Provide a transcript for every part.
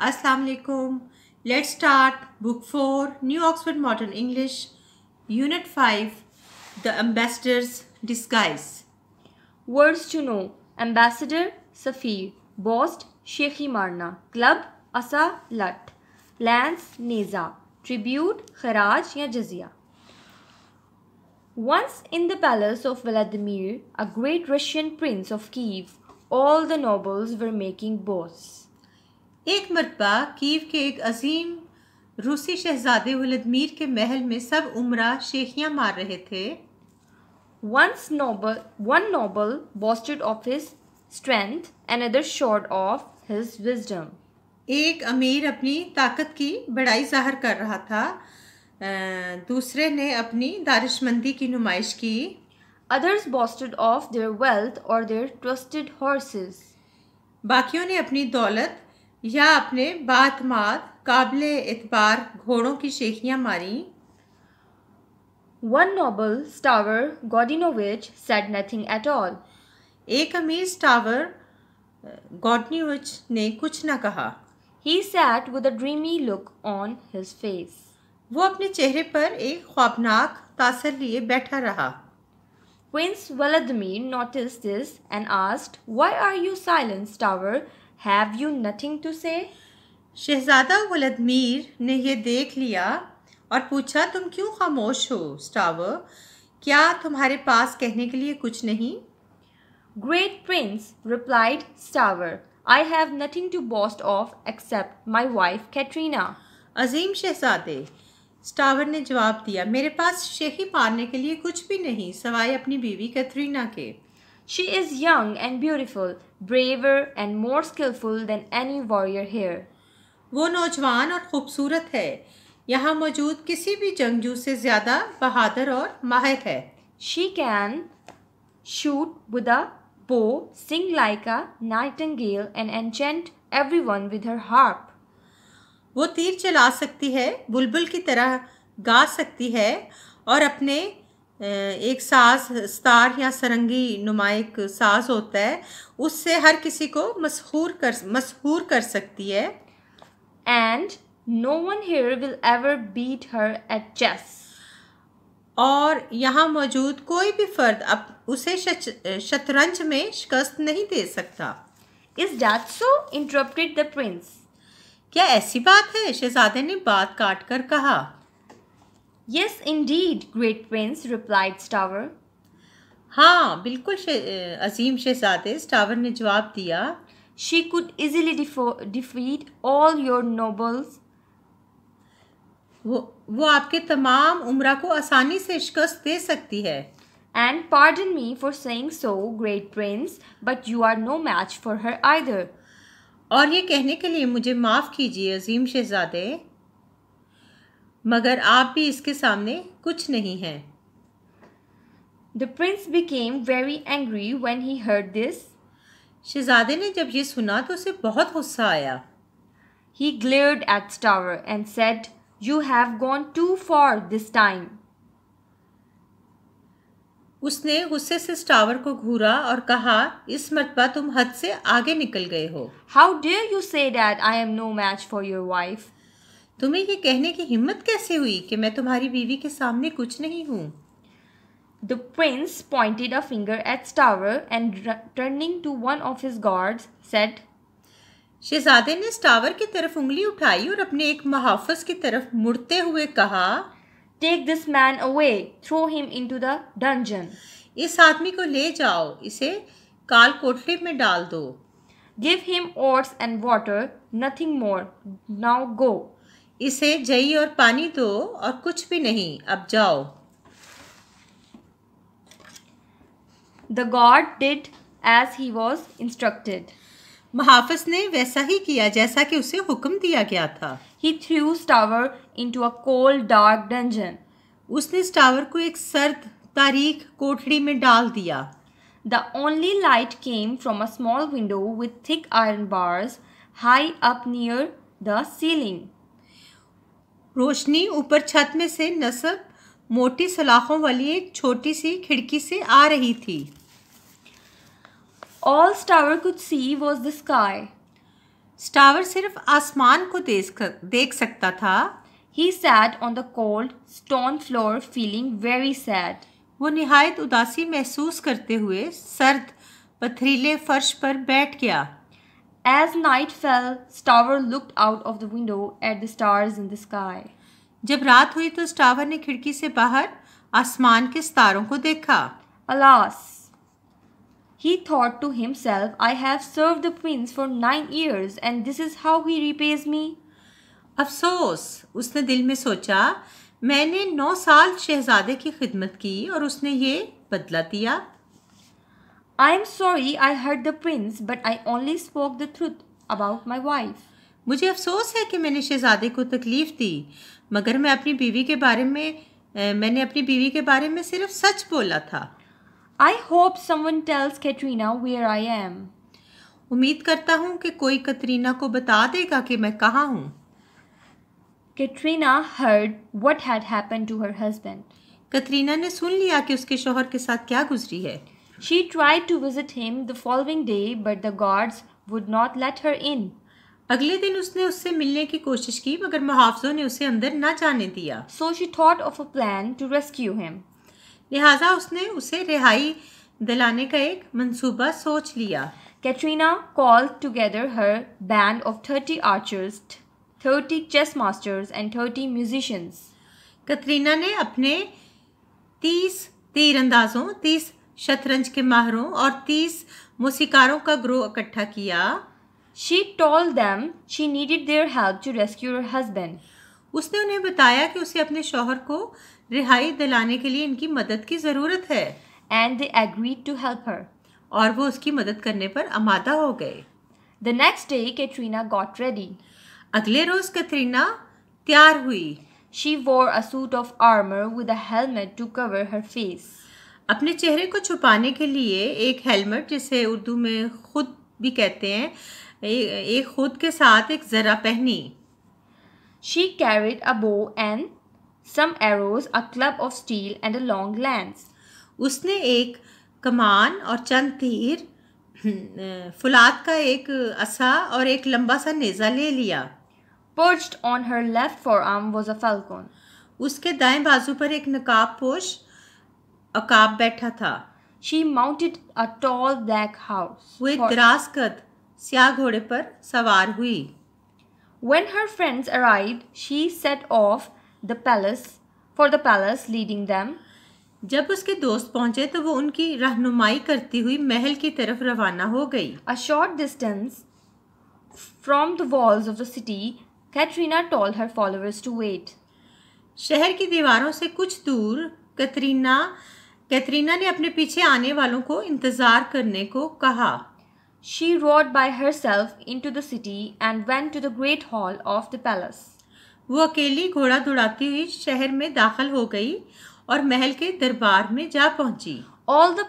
Assalamualaikum. Let's start Book 4, New Oxford Modern English, Unit 5, The Ambassador's Disguise. Words to know. Ambassador, Safir. Bost, Sheikh Marna. Club, Asa Lut. Lance, Neza. Tribute, Kharaj ya Once in the palace of Vladimir, a great Russian prince of Kiev, all the nobles were making boasts. एक मरतबा Kyiv के एक अजीम रूसी शहजादे वलदमीर के महल में सब उम्र शेखियाँ मार रहे थे once noble one noble boasted of his strength and other short of his wisdom एक अमीर अपनी ताकत की बड़ाई जाहिर कर रहा था दूसरे ने अपनी दारिशमंदी की नुमाइश की others boasted of their wealth और देयर ट्रस्टेड हॉर्सेस बाकियों ने अपनी दौलत या अपने बात मात काबिल एतबार घोड़ों की शेखियाँ मारी one noble Stavr Godinovich said nothing at all एक अमीर स्टावर गॉडनीविच ने कुछ न कहा ही sat with a dreamy look on his face वो अपने चेहरे पर एक ख्वाबनाक तासर लिए बैठा रहा Prince Vladimir noticed this and asked, Why are you silent, Tower? Have you nothing to say शहजादा वलदमीर ने यह देख लिया और पूछा तुम क्यों खामोश हो स्टावर क्या तुम्हारे पास कहने के लिए कुछ नहीं great prince replied Stavr I have nothing to boast of except my wife Katerina अजीम शहजादे स्टावर ने जवाब दिया मेरे पास शेखी पारने के लिए कुछ भी नहीं सवाए अपनी बीवी कैथरीना के She is young and beautiful, braver and more skillful than any warrior here. वो नौजवान और खूबसूरत है यहाँ मौजूद किसी भी जंगजू से ज़्यादा बहादुर और माहिर है शी कैन शूट बुदा bow sing like a night nightingale and enchant one with her harp वो तीर चला सकती है बुलबुल की तरह गा सकती है और अपने एक सास स्तार या सरंगी नुमा एक साज होता है उससे हर किसी को मशहूर कर मशहूर कर सकती है and no one here will ever beat her at chess और यहाँ मौजूद कोई भी फर्द अब उसे शतरंज में शिकस्त नहीं दे सकता इस that so interrupted the prince क्या ऐसी बात है शहजादे ने बात काट कर कहा yes indeed great prince replied Stavr हाँ बिल्कुल शे, असीम शहजादे स्टावर ने जवाब दिया she could easily defeat all your nobles वो वो आपके तमाम उम्र को आसानी से शिकस्त दे सकती है and pardon me for saying so great prince but you are no match for her either और ये कहने के लिए मुझे माफ़ कीजिए अजीम शहजादे मगर आप भी इसके सामने कुछ नहीं हैं the prince became very angry when he heard this शहजादे ने जब ये सुना तो उसे बहुत गुस्सा आया he glared at Stavr and said you have gone too far this time उसने गुस्से से स्टावर को घूरा और कहा इस मरतबा तुम हद से आगे निकल गए हो how dare you say that I am no match for your wife तुम्हें यह कहने की हिम्मत कैसे हुई कि मैं तुम्हारी बीवी के सामने कुछ नहीं हूँ the prince pointed a finger at Stavr and turning to one of his guards said शहजादे ने स्टावर की तरफ उंगली उठाई और अपने एक महाफज की तरफ मुड़ते हुए कहा take this man away throw him in to the dungeon इस आदमी को ले जाओ इसे काल कोठरी में डाल दो give him oats and water nothing more now go इसे जई और पानी दो और कुछ भी नहीं अब जाओ the guard did as he was instructed महाफस ने वैसा ही किया जैसा कि उसे हुक्म दिया गया था he threw Stavr into a cold dark dungeon उसने स्टावर को एक सर्द तारीख कोठड़ी में डाल दिया the only light came from a small window with thick iron bars high up near the ceiling रोशनी ऊपर छत में से नसब मोटी सलाखों वाली एक छोटी सी खिड़की से आ रही थी all Stavr could see was the sky Stavr सिर्फ आसमान को देख सकता था he sat on the cold stone floor feeling very sad वो नहायत उदासी महसूस करते हुए सर्द पथरीले फर्श पर बैठ गया As night fell, Stower looked out of the window at the stars in the sky. जब रात हुई तो स्टावर ने खिड़की से बाहर आसमान के सितारों को देखा Alas, he thought to himself, I have served the prince for nine years and this is how he repays me. अफसोस उसने दिल में सोचा मैंने नौ साल शहजादे की खिदमत की और उसने ये बदला दिया I am sorry I hurt the prince but I only spoke the truth about my wife मुझे अफसोस है कि मैंने शहजादे को तकलीफ़ दी मगर मैं अपनी बीवी के बारे में ए, मैंने अपनी बीवी के बारे में सिर्फ सच बोला था I hope someone Katerina where I am उम्मीद करता हूँ कि कोई कतरीना को बता देगा कि मैं कहाँ हूँ Katerina heard what had happen to her husband Katerina ने सुन लिया कि उसके शोहर के साथ क्या गुजरी है She tried to visit him the following day, but the guards would not let her in. अगले दिन उसने उससे मिलने की कोशिश की मगर मुहावजों ने उसे अंदर ना जाने दिया so she thought of a plan to rescue him लिहाजा उसने उसे रिहाई दिलाने का एक मंसूबा सोच लिया Katerina call together her band of thirty archers thirty chess masters and thirty musicians Katerina ने अपने तीस तीरंदाजों तीस शतरंज के माहरों और तीस मूसीकारों का ग्रोह इकट्ठा किया she told them she needed their help to rescue your husband उसने उन्हें बताया कि उसे अपने शोहर को रिहाई दिलाने के लिए इनकी मदद की ज़रूरत है and they agreed to help her और वो उसकी मदद करने पर आमादा हो गए the next day Katerina got ready अगले रोज कैटरीना तैयार हुई she wore a suit of armour with a helmet to cover her face अपने चेहरे को छुपाने के लिए एक हेलमेट जिसे उर्दू में खुद भी कहते हैं एक खुद के साथ एक ज़रा पहनी she carried a bow and some arrows a club of steel and a long lance उसने एक कमान और चंद तीर फुलाद का एक असा और एक लंबा सा नेज़ा ले लिया perched on her left forearm was a falcon उसके दाएं बाजू पर एक नकाब पोश अकाब बैठा था she mounted a tall black horse वे दराज कद स्याह घोड़े पर सवार हुई when her friends arrive she set off the palace for the palace leading them जब उसके दोस्त पहुंचे तो वो उनकी रहनुमाई करती हुई महल की तरफ रवाना हो गई a short distance from the walls of the city Katerina told her followers to wait शहर की दीवारों से कुछ दूर कतरीना कैथरीना ने अपने पीछे आने वालों को इंतज़ार करने को कहा she rode by herself in into city and went to the great hall of the palace वो अकेली घोड़ा दौड़ाती हुई शहर में दाखिल हो गई और महल के दरबार में जा पहुंची all the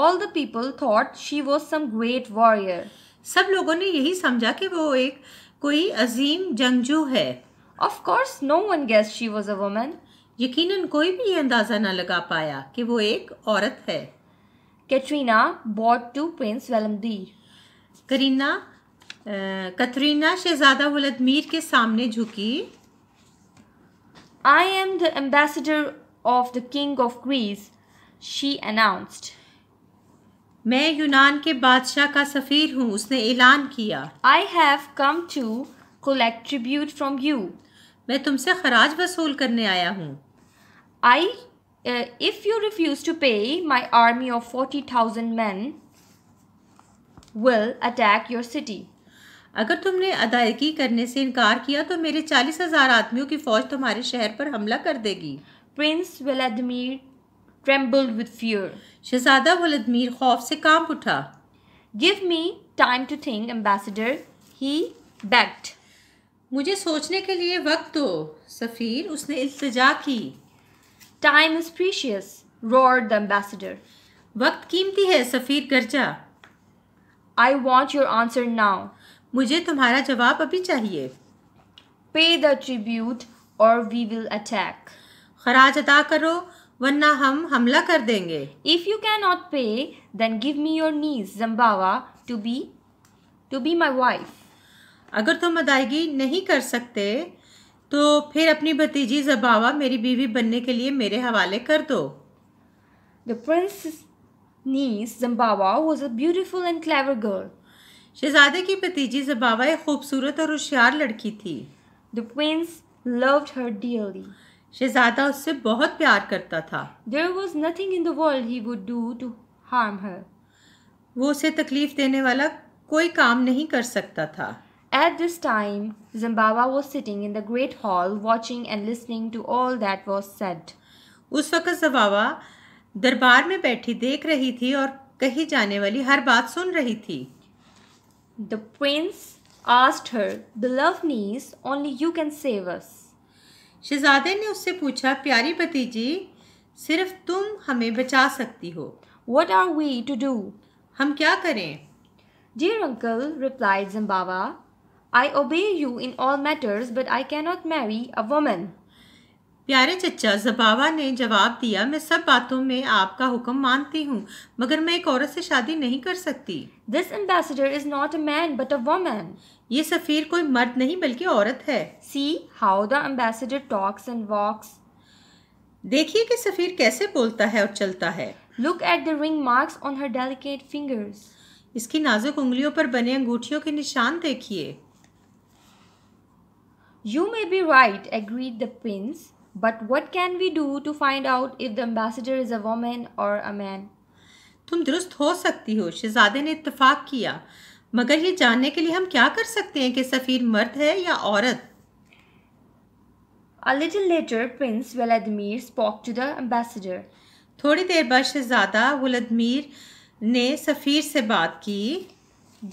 all the people thought she was some great warrior सब लोगों ने यही समझा कि वो एक कोई अजीम जंगजू है of course no one guessed she was a woman यकीनन कोई भी ये अंदाज़ा ना लगा पाया कि वो एक औरत है Katerina bowed to prince Vladimir करीना कतरीना शहजादा वलदमीर के सामने झुकी I am the ambassador of the king of Greece she announced मैं यूनान के बादशाह का सफ़ीर हूँ उसने ऐलान किया I have come to collect tribute from you मैं तुमसे खराज वसूल करने आया हूँ I, uh, if you refuse to pay, my army of 40,000 men will attack your city. अगर तुमने अदायगी करने से इनकार किया तो मेरे चालीस हजार आदमियों की फौज तुम्हारे शहर पर हमला कर देगी prince Vladimir trembled with fear शहजादा व्लादिमीर खौफ से कांप उठा give me time to think ambassador he begged मुझे सोचने के लिए वक्त दो सफ़ीर उसने इल्तजा की time is precious roared the ambassador वक्त कीमती है सफ़ीर गर्जा I want your answer now मुझे तुम्हारा जवाब अभी चाहिए pay the tribute or we will attack खराज अदा करो वरना हम हमला कर देंगे if you can not pay then give me your niece Zabava to be to be my wife अगर तुम अदायगी नहीं कर सकते तो फिर अपनी भतीजी जबावा मेरी बीवी बनने के लिए मेरे हवाले कर दो the prince niece Zabava was a beautiful and clever girl शहजादे की भतीजी जबावा एक खूबसूरत और होशियार लड़की थी the prince loved her dearly शहजादा उससे बहुत प्यार करता था there was nothing in the world he would do to harm her वो उसे तकलीफ देने वाला कोई काम नहीं कर सकता था At this time, Zambava was sitting in the great hall, watching and listening to all that was said. उस वक़्त जवावा दरबार में बैठी देख रही थी और कही जाने वाली हर बात सुन रही थी the prince asked her beloved niece only you can save us शहजादे ने उससे पूछा प्यारी भतीजी सिर्फ तुम हमें बचा सकती हो what are we to do हम क्या करें dear uncle replied Zabava I obey you in all matters but I cannot marry a woman प्यारे चचा जबावा ने जवाब दिया मैं सब बातों में आपका हुक्म मानती हूँ मगर मैं एक औरत से शादी नहीं कर सकती this ambassador is not a man but a woman ये सफ़ीर कोई मर्द नहीं बल्कि औरत है see how the ambassador talks and walks देखिए कि सफ़ीर कैसे बोलता है और चलता है look at the ring marks on her delicate fingers इसकी नाजुक उंगलियों पर बने अंगूठियों के निशान देखिए You may be right, agreed the prince, but what can we do to find out if the ambassador is a woman or a man? तुम दुरुस्त हो सकती हो शहजादे ने इत्तफाक किया मगर ये जानने के लिए हम क्या कर सकते हैं कि सफ़ीर मर्द है या औरत A little later, Prince Vladimir spoke to the ambassador. थोड़ी देर बाद शहजादा वलदमीर ने सफ़ीर से बात की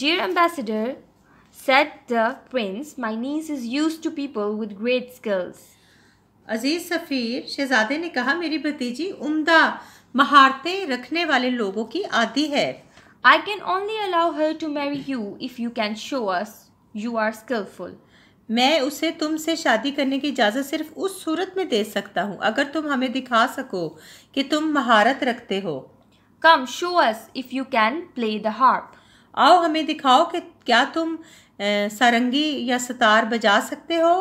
Dear ambassador, said the prince, my niece is used to people with great skills. aziz safir shehzade ne kaha meri bhatiji umda maharte rakhne wale logo ki aadi hai i can only allow her to marry you if you can show us you are skillful मैं उसे तुमसे शादी करने की इजाज़त सिर्फ उस सूरत में दे सकता हूँ अगर तुम हमें दिखा सको कि तुम महारत रखते हो come show us if you can play the harp आओ हमें दिखाओ कि क्या तुम सारंगी या सितार बजा सकते हो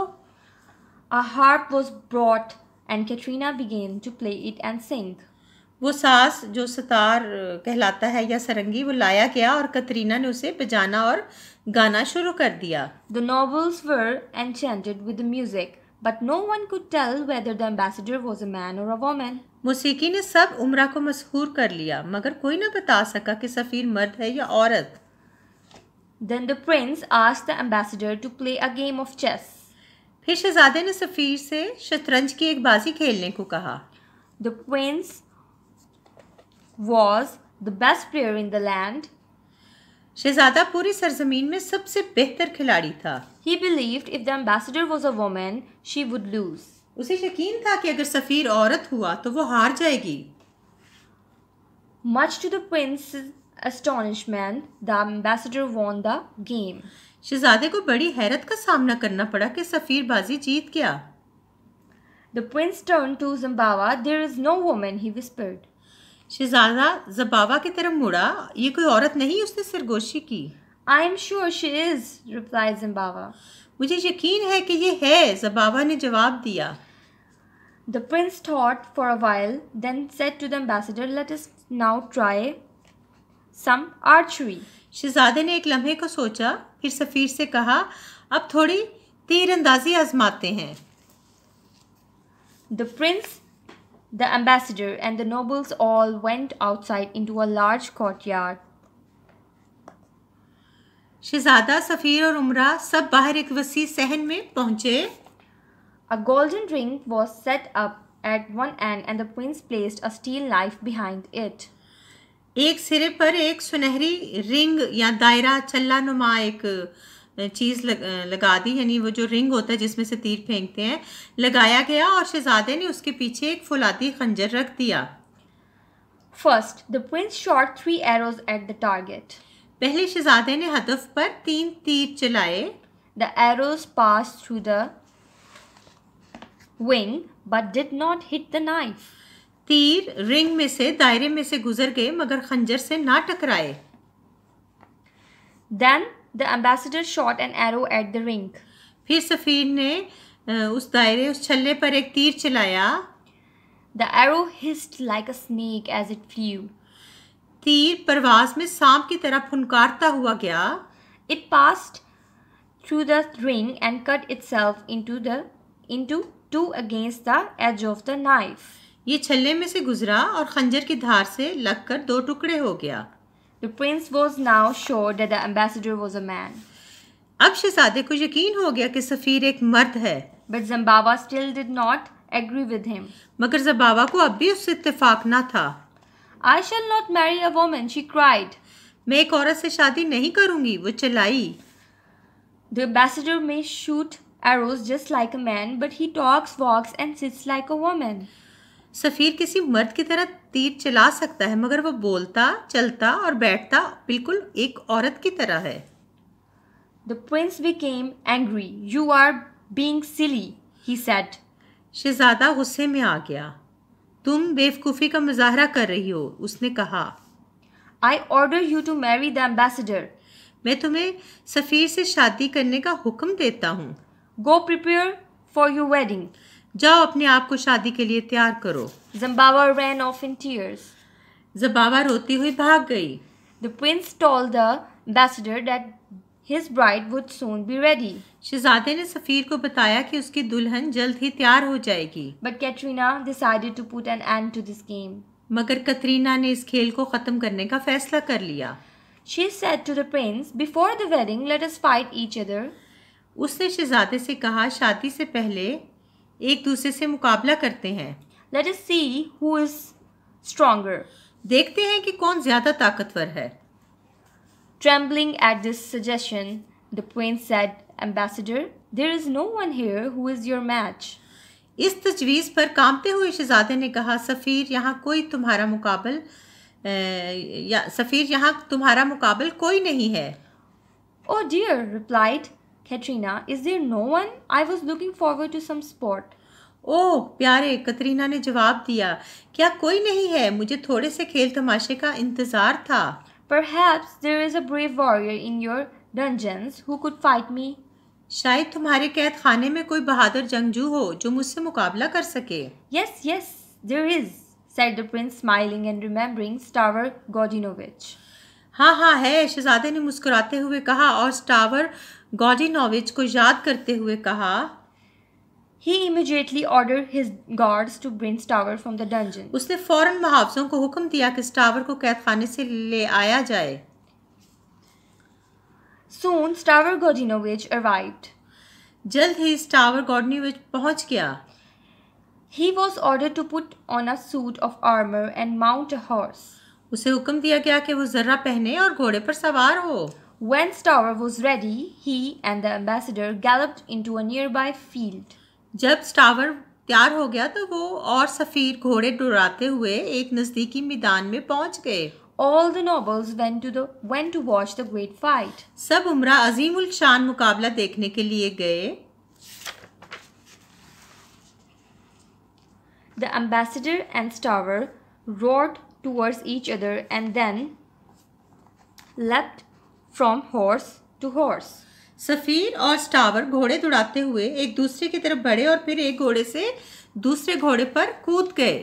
a harp was brought and Katerina began to play it and sing वो सास जो सितार कहलाता है या सरंगी वो लाया गया और कतरीना ने उसे बजाना और गाना शुरू कर दिया the nobles were enchanted with music but no one could whether the ambassador was a man or a woman मौसीकी ने सब उम्र को मशहूर कर लिया मगर कोई ना बता सका कि सफीर मर्द है या औरत Then the prince asked the ambassador to play a game of chess. फिर शहजादे ने सफ़ीर से शतरंज की एक बाजी खेलने को कहा the prince was the best player in the land शहजादा पूरी सरजमीन में सबसे बेहतर खिलाड़ी था he believed if the ambassador was a woman she would lose उसे यकीन था कि अगर सफ़ीर औरत हुआ तो वो हार जाएगी much to the prince astonished man, the ambassador won the game. शहजादे को बड़ी हैरत का सामना करना पड़ा कि सफ़ीर बाजी जीत गया The prince turned to Zambawa. There is no woman, he whispered. शहजादा जबावा की तरफ मुड़ा ये कोई औरत नहीं उसने सरगोशी की I am sure she is replied Zabava मुझे यकीन है कि ये है जबावा ने जवाब दिया The prince thought for a while, then said to the ambassador, Let us now try some archery शहजादे ने एक लम्हे को सोचा फिर सफ़ीर से कहा अब थोड़ी तीर अंदाजी आजमाते हैं the prince the ambassador and the nobles all went outside into a large courtyard शहजादा सफ़ीर और उमरा सब बाहर एक वसी सहन में पहुंचे a golden ring was set up at one end and the prince placed a steel knife behind it एक सिरे पर एक सुनहरी रिंग या दायरा चल्ला नुमा एक चीज़ लग, लगा दी यानी वो जो रिंग होता है जिसमें से तीर फेंकते हैं लगाया गया और शहजादे ने उसके पीछे एक फुलाती खंजर रख दिया first the prince shot three arrows at the target पहले शहजादे ने हदफ पर तीन तीर चलाए the arrows pass through the ring but did not hit the knife तीर रिंग में से दायरे में से गुजर गए मगर खंजर से ना टकराए then the ambassador shot an arrow at the ring फिर सफ़ीर ने उस दायरे उस छल्ले पर एक तीर चलाया the arrow hissed like a snake as it flew तीर परवाज में सांप की तरह फुनकारता हुआ गया it passed and cut itself in to the in to two against the edge of the knife ये छल्ले में से गुजरा और खंजर की धार से लगकर दो टुकड़े हो गया the prince was now sure that the ambassador was a man अब शहजादे को यकीन हो गया कि सफ़ीर एक मर्द है but Zabava still did not agree with him मगर जम्बावा को अब भी उससे इत्तेफाक ना था I shall not marry a woman she cried मैं एक औरत से शादी नहीं करूंगी वो चिल्लाई the ambassador may shoot arrows just like a man but he talks walks and sits like a woman सफ़ीर किसी मर्द की तरह तीर चला सकता है मगर वह बोलता चलता और बैठता बिल्कुल एक औरत की तरह है the prince became angry you are being silly he said शहजादा गुस्से में आ गया तुम बेवकूफ़ी का मुजाहरा कर रही हो उसने कहा I order you to marry the ambassador मैं तुम्हें सफ़ीर से शादी करने का हुक्म देता हूँ go prepare for your wedding जाओ अपने आप को शादी के लिए तैयार करो जम्बावा रैन ऑफ इन टीयर्स जम्बावा रोती हुई भाग गई the prince told the ambassador that his bride would soon be ready शहजादे ने सफीर को बताया कि उसकी दुल्हन जल्द ही तैयार हो जाएगी but Katerina decided to put an end to this game मगर कतरीना ने इस खेल को खत्म करने का फैसला कर लिया she said to the prince before the wedding let us fight each other उसने शहजादे से कहा शादी से पहले एक दूसरे से मुकाबला करते हैं let us see who is stronger देखते हैं कि कौन ज्यादा ताकतवर है trembling at this suggestion the prince said, ambassador there is no one here who is your match इस तजवीज़ पर कामते हुए शहजादे ने कहा सफ़ीर यहाँ कोई तुम्हारा मुकाबल या सफ़ीर यहाँ तुम्हारा मुकाबल कोई नहीं है oh dear replied Katerina is there no one I was looking forward to some sport ओह प्यारे कतरीना ने जवाब दिया क्या कोई नहीं है मुझे थोड़े से खेल तमाशे का इंतज़ार था perhaps there is a brave warrior in your dungeons who could fight me शायद तुम्हारे कैद खाने में कोई बहादुर जंगजू हो जो मुझसे मुकाबला कर सके yes yes there is said the prince smiling and remembering Stavr Godinovich हाँ हाँ है शहजादे ने मुस्कुराते हुए कहा और स्टावर गॉडिनोविच को याद करते हुए कहा he immediately order his guards to bring Stavr from the dungeon उसने फौरन मुहावजों को हुक्म दिया कि स्टावर को कैद खाने से ले आया जाए सून स्टावर गोडिनोविच अराइव्ड जल्द ही स्टावर गोडिनोविच पहुंच गया he was order to put on a suit of armour and mount a horse उसे हुक्म दिया गया कि वो जर्रा पहने और घोड़े पर सवार हो When Stower was ready, he and the ambassador galloped into a nearby field. जब स्टावर तैयार हो गया तो वो और सफ़ीर घोड़े डुराते हुए एक नज़दीकी मैदान में पहुंच गए All the nobles went to the went to watch the great fight. सब उमरा अजीमुल शान मुकाबला देखने के लिए गए The ambassador and Stower roared towards each other and then leapt from horse to horse सफ़ीर और स्टावर घोड़े दौड़ाते हुए एक दूसरे की तरफ बढ़े और फिर एक घोड़े से दूसरे घोड़े पर कूद गए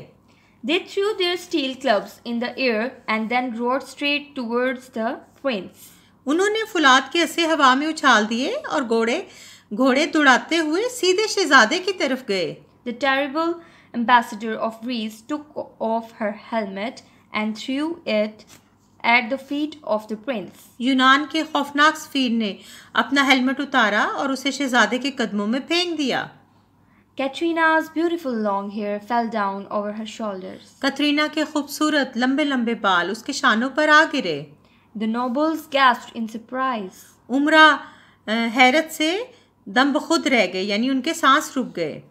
they threw their steel clubs in the air and then rode straight towards the prince उन्होंने फुलाद के ऐसे हवा में उछाल दिए और घोड़े घोड़े दौड़ाते हुए सीधे शहजादे की तरफ गए the terrible ambassador of Greece took off her helmet and threw it at the feet of the prince यूनान के खौफनाक सफीर ने अपना हेलमेट उतारा और उसे शहजादे के कदमों में फेंक दिया Katerina's beautiful long hair fell down over her shoulders Katerina के खूबसूरत लंबे लंबे बाल उसके शानों पर आ गिरे the nobles gasped in surprise उम्रा हैरत से दम बखुद रह गए यानी उनके सांस रुक गए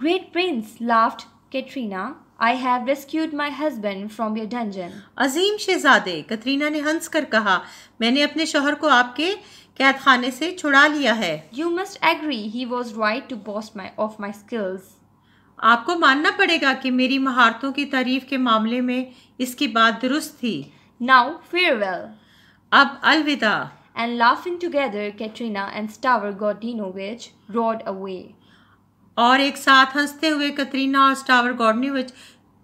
great prince laughed Katerina I have rescued my husband from your dungeon अजीम शहजादे कतरीना ने हंस कर कहा मैंने अपने शोहर को आपके कैद खाने से छुड़ा लिया है you must agree he was right to boast my of my skills आपको मानना पड़ेगा कि मेरी महारतों की तारीफ के मामले में इसकी बात दुरुस्त थी नाउ फेयरवेल अब अलविदा and laughing together Katerina and Stavr Godinovich rode away और एक साथ हंसते हुए कतरीना और स्टावर गॉडनीविच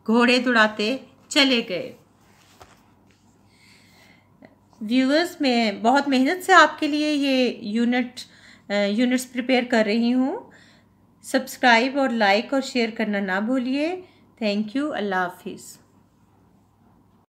घोड़े दौड़ाते चले गए व्यूअर्स मैं बहुत मेहनत से आपके लिए ये यूनिट यूनिट्स प्रिपेयर कर रही हूँ सब्सक्राइब और लाइक और शेयर करना ना भूलिए थैंक यू अल्लाह हाफिज़